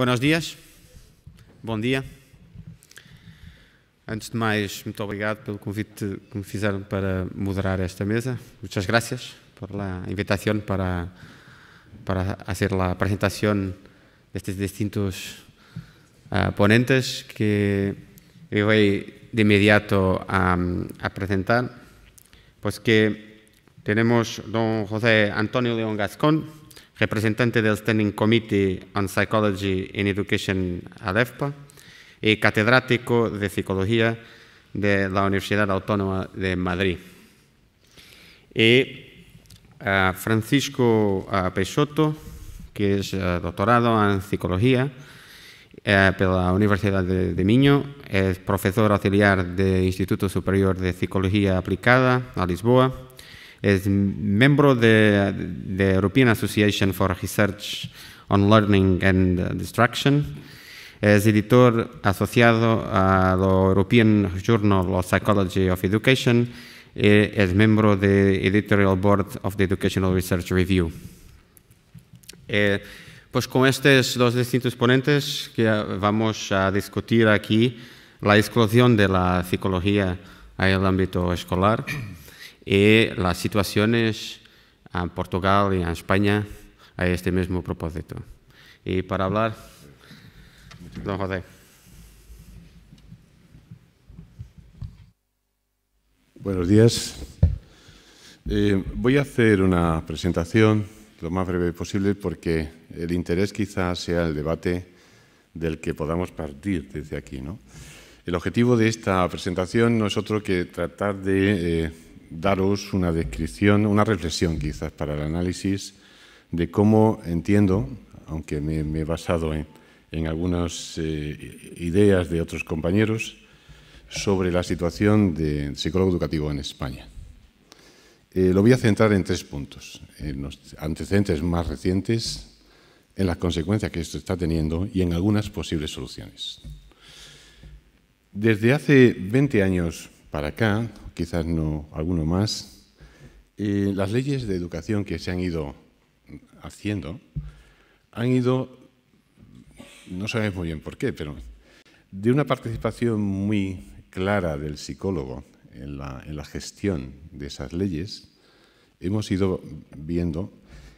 Buenos días, Buen día. Antes de más, muito obrigado pelo convite que me fizeram para moderar esta mesa. Muchas gracias por la invitación para, hacer la presentación de estos distintos ah, ponentes que voy de inmediato a, a presentar. Pues que tenemos don José Antonio León Gascón, representante del Standing Committee on Psychology in Education ADEFPA, y catedrático de Psicología de la Universidad Autónoma de Madrid. Y eh, Francisco eh, Peixoto, que es eh, doctorado en Psicología por la Universidad de, de, Miño, es profesor auxiliar del Instituto Superior de Psicología Aplicada a Lisboa es miembro de la European Association for Research on Learning and Destruction. Es editor asociado a European Journal of Psychology of Education. Es miembro del Editorial Board of the Educational Research Review. Eh, pues con estos dos distintos ponentes que vamos a discutir aquí la exclusión de la psicología en el ámbito escolar y las situaciones en Portugal y en España a este mismo propósito. Y para hablar, don José. Buenos días. Eh, voy a hacer una presentación lo más breve posible porque el interés quizás sea el debate del que podamos partir desde aquí. ¿no? El objetivo de esta presentación no es otro que tratar de eh, daros una descripción, una reflexión quizás para el análisis de cómo entiendo, aunque me, he basado en, algunas eh, ideas de otros compañeros, sobre la situación del psicólogo educativo en España. Eh, lo voy a centrar en tres puntos, en los antecedentes más recientes, en las consecuencias que esto está teniendo y en algunas posibles soluciones. Desde hace 20 años para acá, quizás no alguno más, las leyes de educación que se han ido haciendo han ido, no sabemos muy bien por qué, pero de una participación muy clara del psicólogo en la, gestión de esas leyes, hemos ido viendo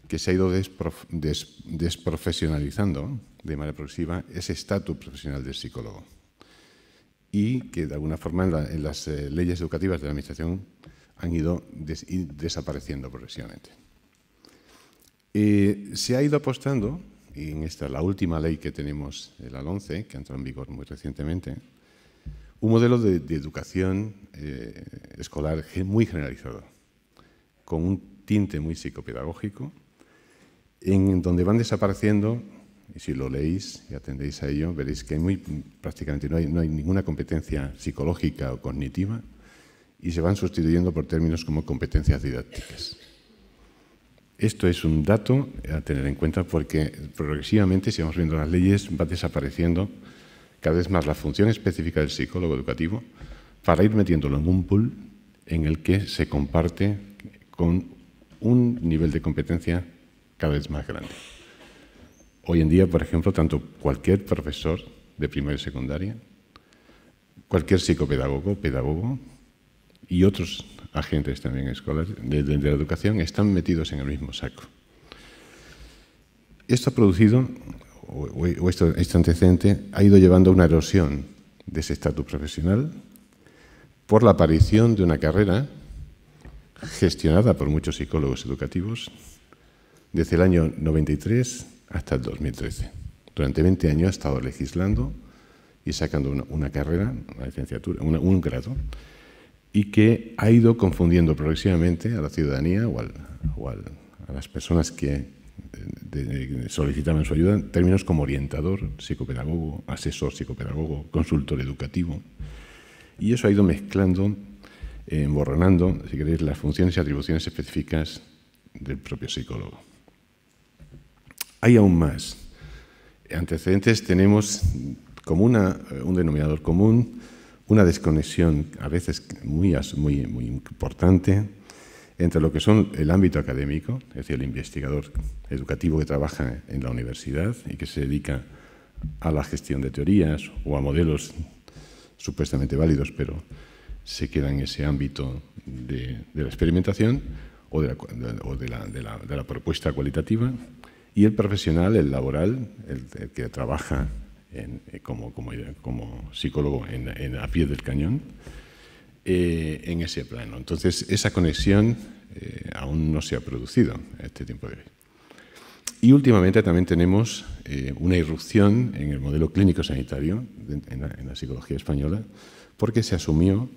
que se ha ido desprofesionalizando de manera progresiva ese estatus profesional del psicólogo y que de alguna forma en, las eh, leyes educativas de la Administración han ido desapareciendo progresivamente. Eh, se ha ido apostando, y en esta la última ley que tenemos, eh, la 11, que entró en vigor muy recientemente, un modelo de, educación escolar muy generalizado, con un tinte muy psicopedagógico, en donde van desapareciendo y si lo leéis y atendéis a ello, veréis que prácticamente no hay, no hay ninguna competencia psicológica o cognitiva y se van sustituyendo por términos como competencias didácticas. Esto es un dato a tener en cuenta porque progresivamente, si vamos viendo las leyes, va desapareciendo cada vez más la función específica del psicólogo educativo para ir metiéndolo en un pool en el que se comparte con un nivel de competencia cada vez más grande. Hoy en día, por ejemplo, tanto cualquier profesor de primaria y secundaria, cualquier psicopedagogo, pedagogo y otros agentes también escolares de, la educación están metidos en el mismo saco. Esto ha producido, o, esto, este antecedente, ha ido llevando a una erosión de ese estatus profesional por la aparición de una carrera gestionada por muchos psicólogos educativos desde el año 93 hasta el 2013. Durante 20 años ha estado legislando y sacando una, carrera, una licenciatura, un grado, y que ha ido confundiendo progresivamente a la ciudadanía o, a las personas eh, que solicitaban su ayuda en términos como orientador, psicopedagogo, asesor psicopedagogo, consultor educativo. Y eso ha ido mezclando, eh, emborronando, si queréis, las funciones y atribuciones específicas del propio psicólogo. Hay aún más. Antecedentes tenemos como eh, un denominador común, una desconexión a veces muy, importante entre lo que son el ámbito académico, es decir, el investigador educativo que trabaja en la universidad y que se dedica a la gestión de teorías o a modelos supuestamente válidos, pero se queda en ese ámbito de, la experimentación o, de la propuesta cualitativa, y el profesional, el laboral, el, que trabaja eh, como, psicólogo a pie del cañón, eh, en ese plano. Entonces, esa conexión eh, aún no se ha producido a este tiempo de hoy. Y últimamente también tenemos una irrupción en el modelo clínico sanitario en la psicología española, porque se asumió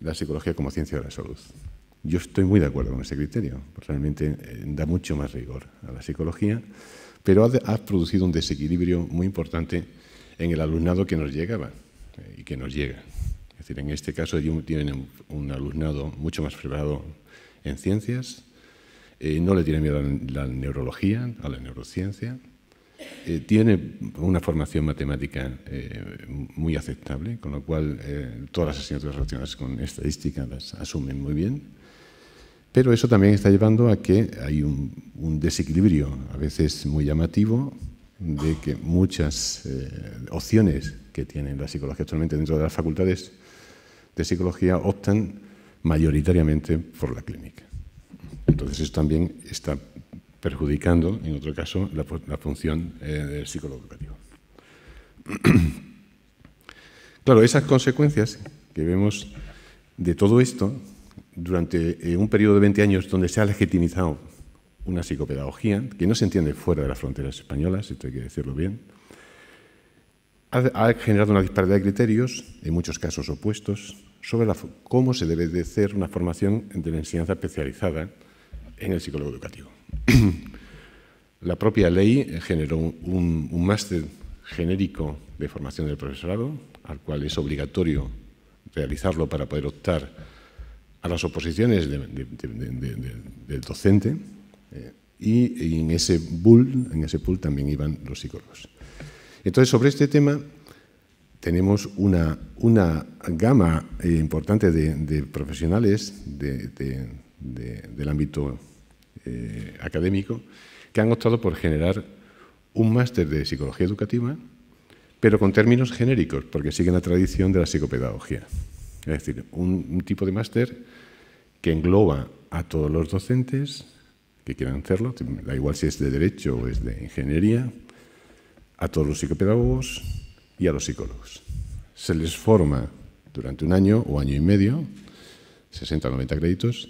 la psicología como ciencia de la salud. Yo estoy muy de acuerdo con ese criterio, realmente eh, da mucho más rigor a la psicología, pero ha, producido un desequilibrio muy importante en el alumnado que nos llegaba eh, y que nos llega. Es decir, en este caso tienen un alumnado mucho más preparado en ciencias, eh, no le tiene miedo a la neurología, a la neurociencia, tiene una formación matemática muy aceptable, con lo cual todas las asignaturas relacionadas con estadística las asumen muy bien. Pero eso también está llevando a que hay un, desequilibrio, a veces muy llamativo, de que muchas eh, opciones que tiene la psicología actualmente dentro de las facultades de psicología optan mayoritariamente por la clínica. Entonces eso también está perjudicando, en otro caso, la, función eh, del psicólogo educativo. claro, esas consecuencias que vemos de todo esto durante eh, un periodo de 20 años donde se ha legitimizado una psicopedagogía que no se entiende fuera de las fronteras españolas, esto hay que decirlo bien, ha, generado una disparidad de criterios, en muchos casos opuestos, sobre cómo se debe de hacer una formación de la enseñanza especializada en el psicólogo educativo. la propia ley generó un, un máster genérico de formación del profesorado, al cual es obligatorio realizarlo para poder optar las oposiciones del docente eh, y, en ese pool, en ese pool también iban los psicólogos. Entonces, sobre este tema tenemos una, gama eh, importante de, profesionales del ámbito eh, académico que han optado por generar un máster de psicología educativa, pero con términos genéricos, porque siguen la tradición de la psicopedagogía. Es decir, un tipo de máster que engloba a todos los docentes que quieran hacerlo, da igual si es de derecho o es de ingeniería, a todos los psicopedagogos y a los psicólogos. Se les forma durante un año o año y medio, 60 o 90 créditos,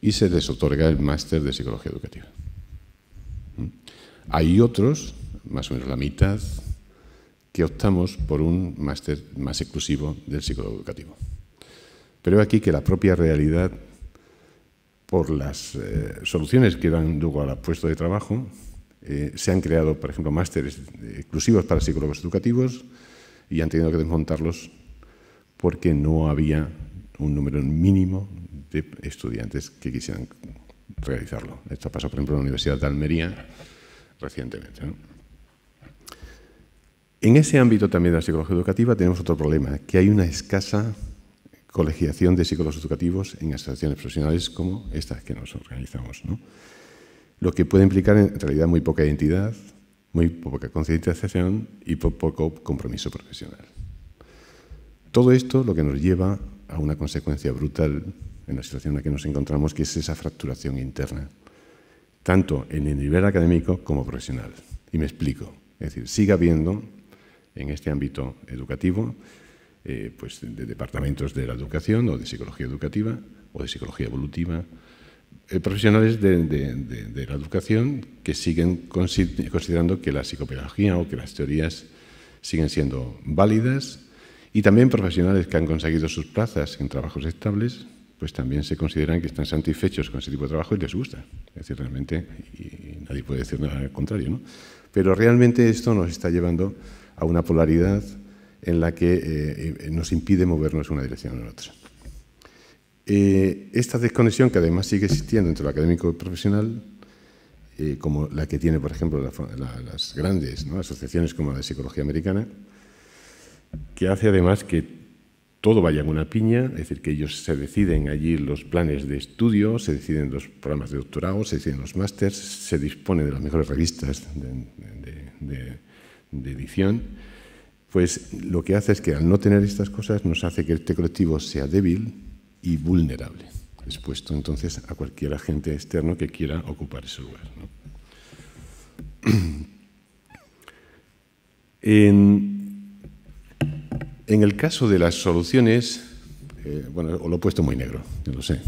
y se les otorga el máster de psicología educativa. Hay otros, más o menos la mitad, que optamos por un máster más exclusivo del psicólogo educativo. Pero aquí que la propia realidad por las eh, soluciones que dan luego al puesto de trabajo. Eh, se han creado, por ejemplo, másteres exclusivos para psicólogos educativos y han tenido que desmontarlos porque no había un número mínimo de estudiantes que quisieran realizarlo. Esto pasó, por ejemplo, en la Universidad de Almería recientemente. En ese ámbito también de la psicología educativa tenemos otro problema, que hay una escasa colegiación de psicólogos educativos en asociaciones profesionales como estas que nos organizamos. Lo que puede implicar en realidad muy poca identidad, muy poca concienciación y poco compromiso profesional. Todo esto lo que nos lleva a una consecuencia brutal en la situación en la que nos encontramos, que es esa fracturación interna, tanto en el nivel académico como profesional. Y me explico. Es decir, sigue habiendo en este ámbito educativo eh, pues, de departamentos de la educación o de psicología educativa o de psicología evolutiva, eh, profesionales de, la educación que siguen considerando que la psicopedagogía o que las teorías siguen siendo válidas y también profesionales que han conseguido sus plazas en trabajos estables, pues también se consideran que están satisfechos con ese tipo de trabajo y les gusta. Es decir, realmente, nadie puede decir nada al contrario, ¿no? Pero realmente esto nos está llevando a una polaridad en la que eh, nos impide movernos una dirección o la otra. Eh, esta desconexión, que además sigue existiendo entre lo académico y lo profesional, eh, como la que tiene, por ejemplo, las grandes asociaciones como la de psicología americana, que hace además que todo vaya en una piña, es decir, que ellos se deciden allí los planes de estudio, se deciden los programas de doctorado, se deciden los másters, se dispone de las mejores revistas de edición pues lo que hace es que al no tener estas cosas nos hace que este colectivo sea débil y vulnerable, expuesto entonces a cualquier agente externo que quiera ocupar ese lugar. En, el caso de las soluciones, eh, bueno, lo he puesto muy negro, yo lo sé,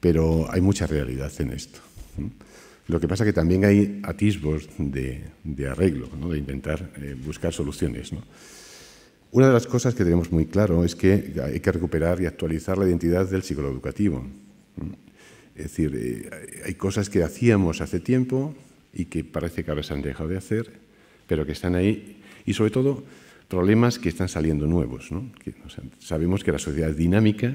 pero hay mucha realidad en esto. Lo que pasa es que también hay atisbos de, arreglo, de intentar eh, buscar soluciones. Una de las cosas que tenemos muy claro es que hay que recuperar y actualizar la identidad del ciclo educativo. Es decir, eh, hay cosas que hacíamos hace tiempo y que parece que ahora se han dejado de hacer, pero que están ahí. Y sobre todo, problemas que están saliendo nuevos. sabemos que la sociedad es dinámica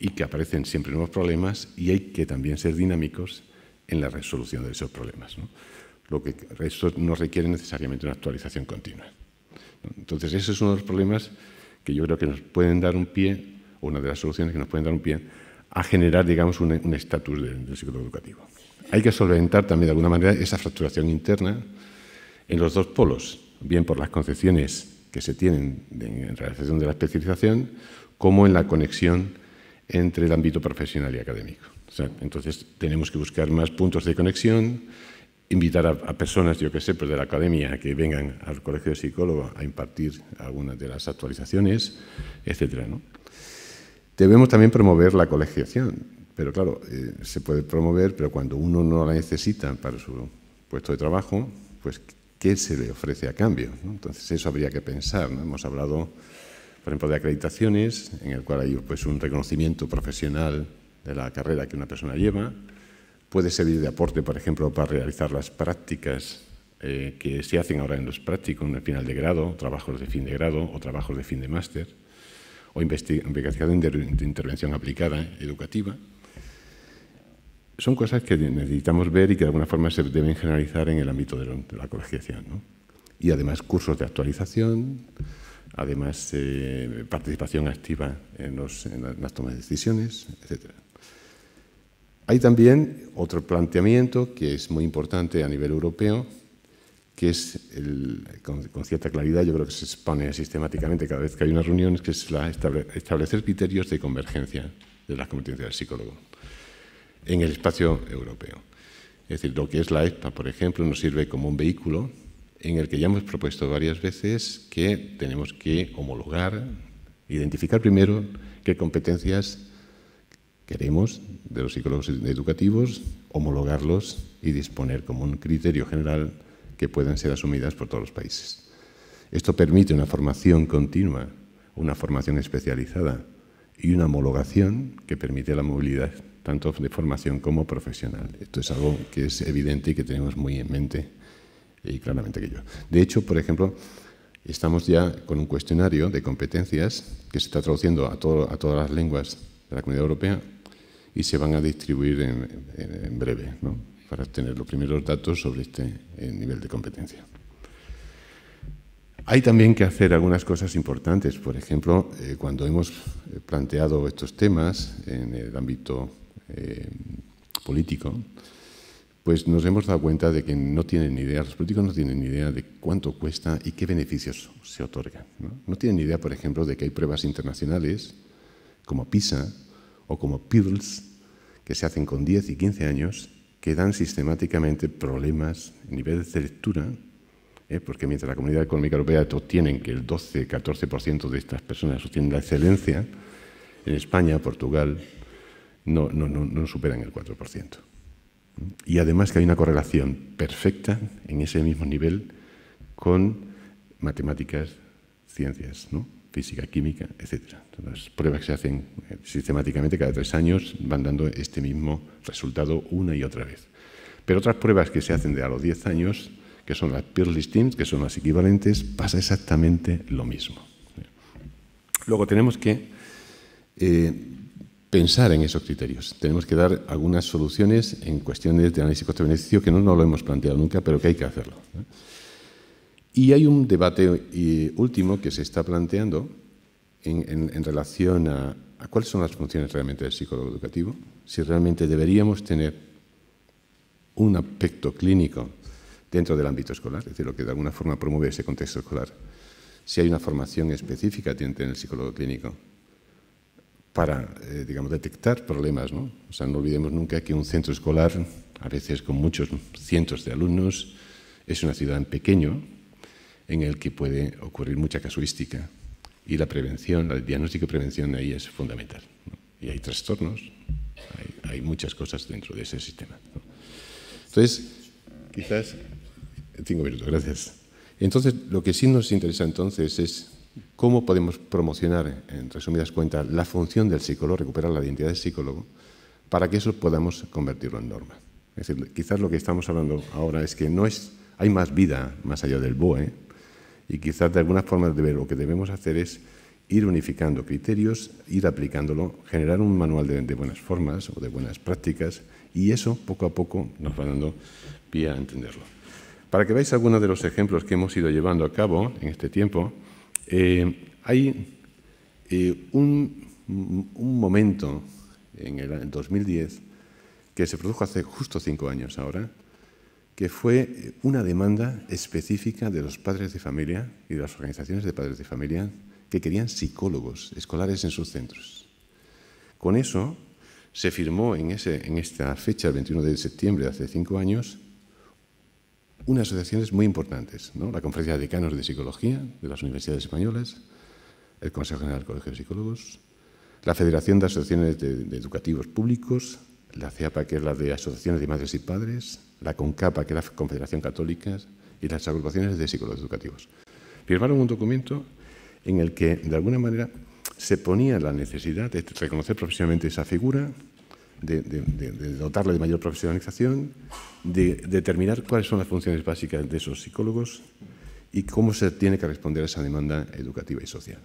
y que aparecen siempre nuevos problemas y hay que también ser dinámicos en la resolución de esos problemas. Lo que no requiere necesariamente una actualización continua. Entonces, ese es uno de los problemas que yo creo que nos pueden dar un pie, o una de las soluciones que nos pueden dar un pie, a generar, digamos, un estatus del, del ciclo educativo. Hay que solventar también, de alguna manera, esa fracturación interna en los dos polos, bien por las concepciones que se tienen en realización de la especialización, como en la conexión entre el ámbito profesional y académico. entonces tenemos que buscar más puntos de conexión, invitar a, personas, yo que sé, pues de la academia que vengan al Colegio de Psicólogos a impartir algunas de las actualizaciones, etc. Debemos también promover la colegiación, pero claro, eh, se puede promover, pero cuando uno no la necesita para su puesto de trabajo, pues ¿qué se le ofrece a cambio? Entonces eso habría que pensar. Hemos hablado por ejemplo, de acreditaciones, en el cual hay pues, un reconocimiento profesional de la carrera que una persona lleva. Puede servir de aporte, por ejemplo, para realizar las prácticas eh, que se hacen ahora en los prácticos, en el final de grado, trabajos de fin de grado o trabajos de fin de máster, o investigación de intervención aplicada eh, educativa. Son cosas que necesitamos ver y que de alguna forma se deben generalizar en el ámbito de la colegiación. ¿no? Y además cursos de actualización, además eh, participación activa en, las tomas de decisiones, etc. Hay también otro planteamiento que es muy importante a nivel europeo, que es, con, cierta claridad, yo creo que se expone sistemáticamente cada vez que hay una reunión, que es la establecer criterios de convergencia de las competencias del psicólogo en el espacio europeo. Es decir, lo que es la ESPA, por ejemplo, nos sirve como un vehículo en el que ya hemos propuesto varias veces que tenemos que homologar, identificar primero qué competencias queremos de los psicólogos educativos, homologarlos y disponer como un criterio general que puedan ser asumidas por todos los países. Esto permite una formación continua, una formación especializada y una homologación que permite la movilidad tanto de formación como profesional. Esto es algo que es evidente y que tenemos muy en mente claramente que yo. De hecho, por ejemplo, estamos ya con un cuestionario de competencias que se está traduciendo a, a todas las lenguas de la Comunidad Europea y se van a distribuir en, breve, para tener los primeros datos sobre este eh, nivel de competencia. Hay también que hacer algunas cosas importantes. Por ejemplo, eh, cuando hemos eh, planteado estos temas en el ámbito político, pues nos hemos dado cuenta de que no tienen ni idea, los políticos no tienen ni idea de cuánto cuesta y qué beneficios se otorgan. No, tienen ni idea, por ejemplo, de que hay pruebas internacionales como PISA o como PIRLS que se hacen con 10 y 15 años que dan sistemáticamente problemas en nivel de lectura, ¿eh? porque mientras la Comunidad Económica Europea obtiene que el 12-14% de estas personas obtienen la excelencia, en España, Portugal, no, no superan el 4% y además que hay una correlación perfecta en ese mismo nivel con matemáticas, ciencias, física, química, etc. Las pruebas que se hacen eh, sistemáticamente cada tres años van dando este mismo resultado una y otra vez. Pero otras pruebas que se hacen de a los diez años, que son las peer listings, que son las equivalentes, pasa exactamente lo mismo. Luego tenemos que eh, pensar en esos criterios. Tenemos que dar algunas soluciones en cuestiones de análisis coste-beneficio que no nos lo hemos planteado nunca, pero que hay que hacerlo. Y hay un debate último que se está planteando en, relación a, a cuáles son las funciones realmente del psicólogo educativo, si realmente deberíamos tener un aspecto clínico dentro del ámbito escolar, es decir, lo que de alguna forma promueve ese contexto escolar, si hay una formación específica en el psicólogo clínico, para, eh, digamos, detectar problemas. ¿no? O sea, no olvidemos nunca que un centro escolar, a veces con muchos cientos de alumnos, es una ciudad en pequeño en el que puede ocurrir mucha casuística y la prevención, el diagnóstico y prevención ahí es fundamental. Y hay trastornos, hay, muchas cosas dentro de ese sistema. Entonces, quizás... Cinco minutos, gracias. Entonces, lo que sí nos interesa entonces es ¿Cómo podemos promocionar, en resumidas cuentas, la función del psicólogo, recuperar la identidad del psicólogo, para que eso podamos convertirlo en norma? Es decir, quizás lo que estamos hablando ahora es que no es, hay más vida más allá del BOE, y quizás de alguna forma de ver, lo que debemos hacer es ir unificando criterios, ir aplicándolo, generar un manual de, de, buenas formas o de buenas prácticas, y eso poco a poco nos va dando pie a entenderlo. Para que veáis algunos de los ejemplos que hemos ido llevando a cabo en este tiempo, eh, hay eh, un, momento en el 2010 que se produjo hace justo cinco años ahora, que fue una demanda específica de los padres de familia y de las organizaciones de padres de familia que querían psicólogos escolares en sus centros. Con eso se firmó en, en esta fecha, el 21 de septiembre de hace cinco años, unas asociaciones muy importantes, la Conferencia de Decanos de Psicología de las Universidades Españolas, el Consejo General del Colegio de Psicólogos, la Federación de Asociaciones de, Educativos Públicos, la CEAPA, que es la de Asociaciones de Madres y Padres, la CONCAPA, que es la Confederación Católica, y las agrupaciones de psicólogos educativos. Firmaron un documento en el que, de alguna manera, se ponía la necesidad de reconocer profesionalmente esa figura, de, de, de dotarle de mayor profesionalización, de determinar cuáles son las funciones básicas de esos psicólogos y cómo se tiene que responder a esa demanda educativa y social.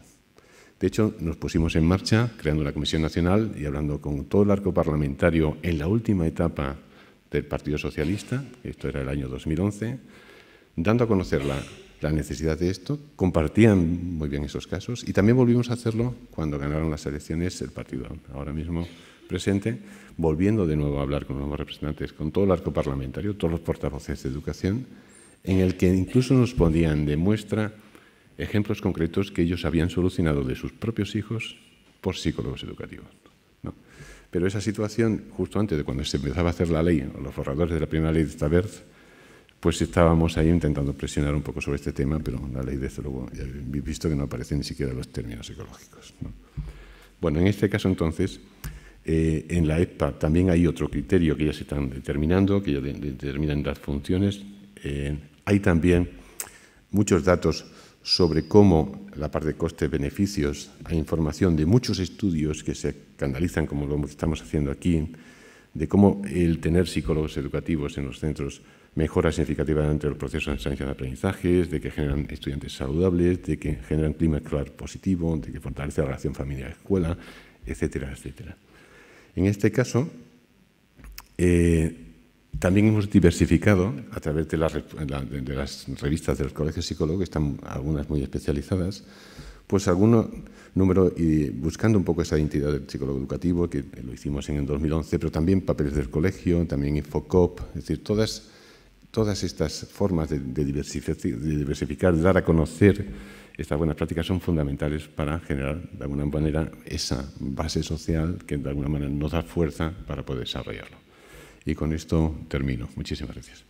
De hecho, nos pusimos en marcha creando la Comisión Nacional y hablando con todo el arco parlamentario en la última etapa del Partido Socialista, esto era el año 2011, dando a conocer la, la necesidad de esto, compartían muy bien esos casos y también volvimos a hacerlo cuando ganaron las elecciones el partido ahora mismo presente, volviendo de nuevo a hablar con los representantes, con todo el arco parlamentario, todos los portavoces de educación, en el que incluso nos ponían de muestra ejemplos concretos que ellos habían solucionado de sus propios hijos por psicólogos educativos. Pero esa situación, justo antes de cuando se empezaba a hacer la ley, los forradores de la primera ley de esta vez, pues estábamos ahí intentando presionar un poco sobre este tema, pero la ley, desde luego, ya he visto que no aparecen ni siquiera los términos psicológicos. Bueno, en este caso, entonces, eh, en la EPA también hay otro criterio que ya se están determinando, que ya determinan las funciones. Eh, hay también muchos datos sobre cómo la parte de costes-beneficios, hay información de muchos estudios que se canalizan, como lo estamos haciendo aquí, de cómo el tener psicólogos educativos en los centros mejora significativamente los procesos de enseñanza de aprendizaje, de que generan estudiantes saludables, de que generan clima escolar positivo, de que fortalece la relación familiar-escuela, etcétera, etcétera. En este caso, eh, también hemos diversificado a través de las, de las revistas del Colegio que están algunas muy especializadas, pues algún número, y buscando un poco esa identidad del psicólogo educativo, que lo hicimos en el 2011, pero también papeles del colegio, también Infocop, es decir, todas todas estas formas de, diversificar, de dar a conocer estas buenas prácticas son fundamentales para generar de alguna manera esa base social que de alguna manera nos da fuerza para poder desarrollarlo. Y con esto termino. Muchísimas gracias.